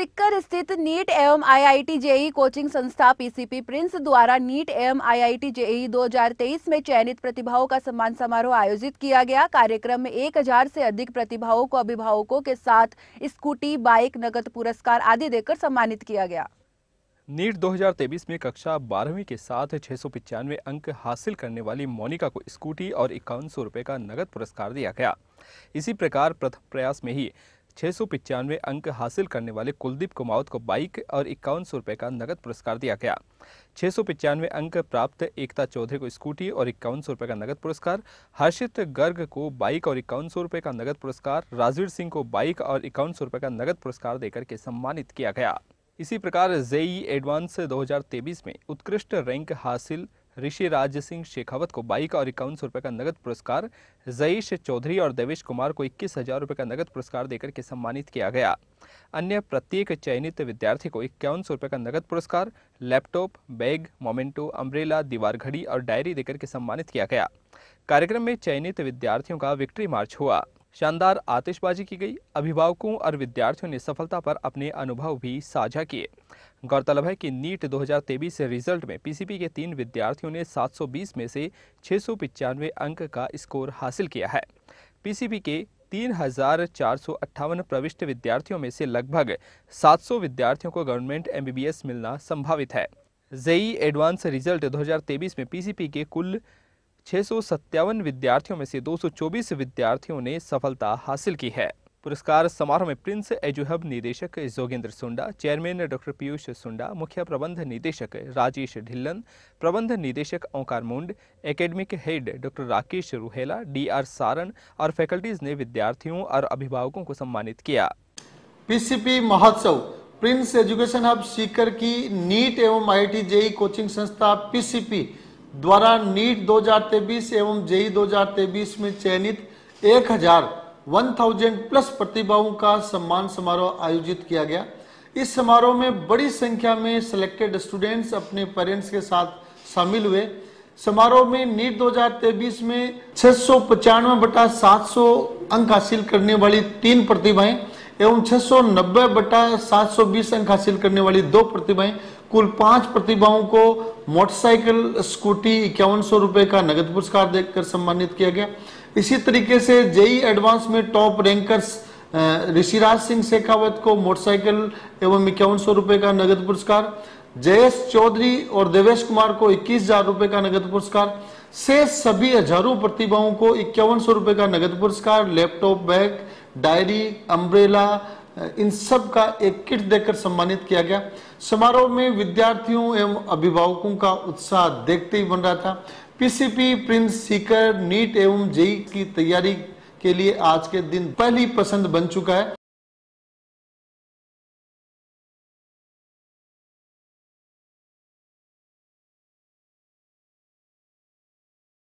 सिक्कर स्थित नीट एवं IIT JEE coaching संस्था पीसीपी प्रिंस द्वारा नीट एवं आईआईटी जेई 2023 में चयनित प्रतिभाओं का सम्मान समारोह आयोजित किया गया कार्यक्रम में 1000 से अधिक प्रतिभाओं को अभिभावकों के साथ स्कूटी बाइक नगद पुरस्कार आदि देकर सम्मानित किया गया नीट 2023 में कक्षा बारहवीं के साथ पिचानवे अंक हासिल करने वाली मोनिका को स्कूटी और इक्यावन सौ का नगद पुरस्कार दिया गया इसी प्रकार प्रथम प्रयास में ही छः सौ पिचानवे अंक हासिल करने वाले कुलदीप कुमावत को बाइक और इक्यावन सौ रुपए का नगद पुरस्कार दिया गया छः सौ पिचानवे अंक प्राप्त एकता चौधरी को स्कूटी और इक्यावन सौ रुपए का नगद पुरस्कार हर्षित गर्ग को बाइक और इक्यावन सौ रुपए का नगद पुरस्कार राजवीर सिंह को बाइक और इक्यावन सौ रुपए का नगद पुरस्कार देकर के सम्मानित किया गया इसी प्रकार जेई एडवांस दो में उत्कृष्ट रैंक हासिल ऋषि राज सिंह शेखावत को बाइक और इक्यावन सौ का नगद पुरस्कार जयेश चौधरी और देवेश कुमार को इक्कीस हजार का नगद पुरस्कार देकर के सम्मानित किया गया अन्य प्रत्येक चयनित विद्यार्थी को इक्यावन सौ रुपये का नगद पुरस्कार लैपटॉप बैग मोमेंटो अम्ब्रेला दीवार घड़ी और डायरी देकर के सम्मानित किया गया कार्यक्रम में चयनित विद्यार्थियों का विक्ट्री मार्च हुआ शानदार आतिशबाजी की गई अभिभावकों और विद्यार्थियों ने सफलता पर अपने अनुभव भी साझा किए गौरतलब है कि नीट 2023 से रिजल्ट में पीसीपी के तीन विद्यार्थियों ने 720 में से छः अंक का स्कोर हासिल किया है पीसीपी के तीन हजार चार सौ अट्ठावन प्रविष्ट विद्यार्थियों में से लगभग 700 विद्यार्थियों को गवर्नमेंट एमबीबीएस मिलना संभावित है जेई एडवांस रिजल्ट 2023 में पीसीपी के कुल छः विद्यार्थियों में से दो विद्यार्थियों ने सफलता हासिल की है पुरस्कार समारोह में प्रिंस एजुहब निदेशक जोगेंद्र सुंडा चेयरमैन डॉक्टर पीयूष सुंडा मुख्य प्रबंध निदेशक राजेश ढिल्लन प्रबंध निदेशक Omkar Mund academic head doctor Rakesh Ruhela DR Saran और फैकल्टीज ने विद्यार्थियों और अभिभावकों को सम्मानित किया पीसीपी महोत्सव प्रिंस एजुकेशन हब सीकर की नीट एवं आई जेई कोचिंग संस्था पीसीपी द्वारा नीट दो एवं जेई दो में चयनित एक 1000 प्लस प्रतिभाओं का सम्मान समारोह आयोजित किया गया इस समारोह में बड़ी संख्या में सिलेक्टेड स्टूडेंट्स अपने पेरेंट्स के साथ शामिल हुए समारोह में नीट 2023 में छह सौ बटा सात अंक हासिल करने वाली तीन प्रतिभाएं एवं 690 सौ नब्बे बटा सात अंक हासिल करने वाली दो प्रतिभाएं कुल पांच प्रतिभाओं को मोटरसाइकिल स्कूटी इक्यावन सौ रुपए का नगद पुरस्कार देकर सम्मानित किया गया इसी तरीके से जेई एडवांस में टॉप रैंकर्स ऋषिराज सिंह शेखावत को मोटरसाइकिल एवं इक्यावन सौ रुपए का नगद पुरस्कार जयेश चौधरी और देवेश कुमार को इक्कीस हजार रुपए का नगद पुरस्कार से सभी हजारों प्रतिभाओं को इक्यावन सौ रुपए का नगद पुरस्कार लैपटॉप बैग डायरी अम्ब्रेला इन सब का एक किट देकर सम्मानित किया गया समारोह में विद्यार्थियों एवं अभिभावकों का उत्साह देखते ही बन रहा था पीसीपी प्रिंस सीकर नीट एवं जेई e e की तैयारी के लिए आज के दिन पहली पसंद बन चुका है